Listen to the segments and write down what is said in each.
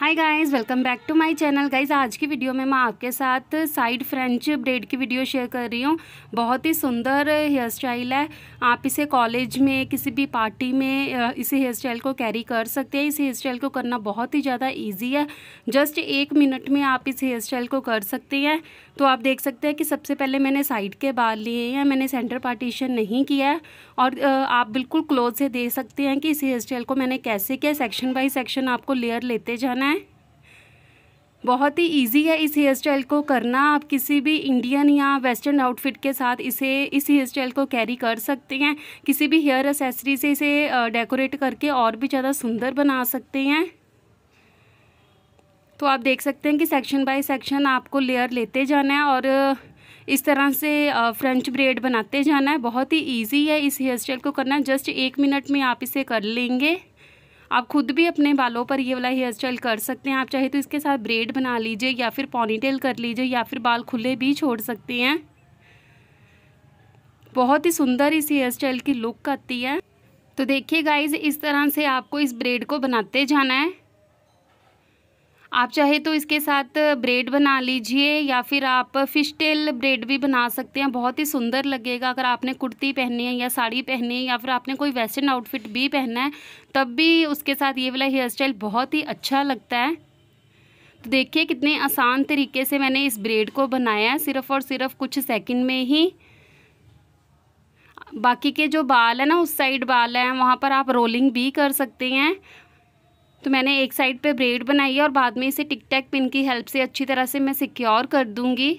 hi guys welcome back to my channel guys आज की video में मैं आपके साथ साइड फ्रेंच ब्रेड की वीडियो शेयर कर रही हूँ बहुत ही सुंदर हेयर स्टाइल है आप इसे कॉलेज में किसी भी पार्टी में इस हेयर स्टाइल को कैरी कर सकते हैं इस हेयर स्टाइल को करना बहुत ही ज़्यादा ईजी है जस्ट एक मिनट में आप इस हेयर स्टाइल को कर सकते हैं तो आप देख सकते हैं कि सबसे पहले मैंने साइड के बाल लिए हैं मैंने सेंटर पार्टीशन नहीं किया है और आप बिल्कुल क्लोज से देख सकते हैं कि इस हेयर स्टाइल को मैंने कैसे किया सेक्शन बाई सेक्शन आपको लेयर लेते जाना है बहुत ही इजी है इस हेयर स्टाइल को करना आप किसी भी इंडियन या वेस्टर्न आउटफिट के साथ इसे इस हेयर स्टाइल को कैरी कर सकते हैं किसी भी हेयर एसेसरी से इसे डेकोरेट करके और भी ज़्यादा सुंदर बना सकते हैं तो आप देख सकते हैं कि सेक्शन बाय सेक्शन आपको लेयर लेते जाना है और इस तरह से फ्रेंच ब्रेड बनाते जाना है बहुत ही इजी है इस हेयर स्टाइल को करना जस्ट एक मिनट में आप इसे कर लेंगे आप खुद भी अपने बालों पर ये वाला हेयर स्टाइल कर सकते हैं आप चाहे तो इसके साथ ब्रेड बना लीजिए या फिर पॉनीटेल कर लीजिए या फिर बाल खुले भी छोड़ सकते हैं बहुत ही सुंदर इस हेयर स्टाइल की लुक आती है तो देखिए गाइज इस तरह से आपको इस ब्रेड को बनाते जाना है आप चाहे तो इसके साथ ब्रेड बना लीजिए या फिर आप फिश टेल ब्रेड भी बना सकते हैं बहुत ही सुंदर लगेगा अगर आपने कुर्ती पहनी है या साड़ी पहनी है या फिर आपने कोई वेस्टर्न आउटफिट भी पहना है तब भी उसके साथ ये वाला हेयर स्टाइल बहुत ही अच्छा लगता है तो देखिए कितने आसान तरीके से मैंने इस ब्रेड को बनाया है सिर्फ़ और सिर्फ कुछ सेकेंड में ही बाकी के जो बाल है ना उस साइड बाल हैं वहाँ पर आप रोलिंग भी कर सकते हैं तो मैंने एक साइड पे ब्रेड बनाई है और बाद में इसे टिक टैक पिन की हेल्प से अच्छी तरह से मैं सिक्योर कर दूंगी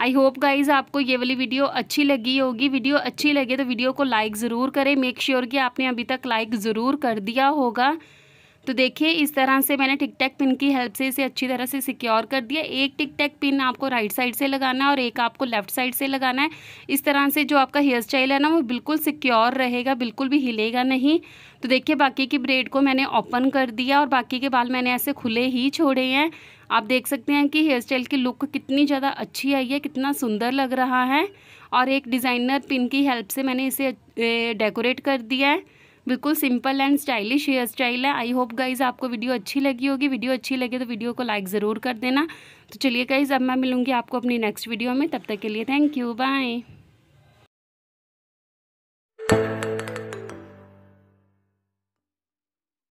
आई होप गाइज आपको ये वाली वीडियो अच्छी लगी होगी वीडियो अच्छी लगे तो वीडियो को लाइक ज़रूर करें मेक श्योर sure कि आपने अभी तक लाइक ज़रूर कर दिया होगा तो देखिए इस तरह से मैंने टिक टैक पिन की हेल्प से इसे अच्छी तरह से सिक्योर कर दिया एक टिक टैक पिन आपको राइट साइड से लगाना है और एक आपको लेफ्ट साइड से लगाना है इस तरह से जो आपका हेयर स्टाइल है ना वो बिल्कुल सिक्योर रहेगा बिल्कुल भी हिलेगा नहीं तो देखिए बाकी की ब्रेड को मैंने ओपन कर दिया और बाकी के बाल मैंने ऐसे खुले ही छोड़े हैं आप देख सकते हैं कि हेयर स्टाइल की लुक कितनी ज़्यादा अच्छी आई है कितना सुंदर लग रहा है और एक डिज़ाइनर पिन की हेल्प से मैंने इसे डेकोरेट कर दिया है बिल्कुल simple and stylish hair style है आई होप गाइज़ आपको वीडियो अच्छी लगी होगी वीडियो अच्छी लगे तो वीडियो को लाइक ज़रूर कर देना तो चलिए गाइज़ अब मैं मिलूँगी आपको अपनी नेक्स्ट वीडियो में तब तक के लिए थैंक यू बाय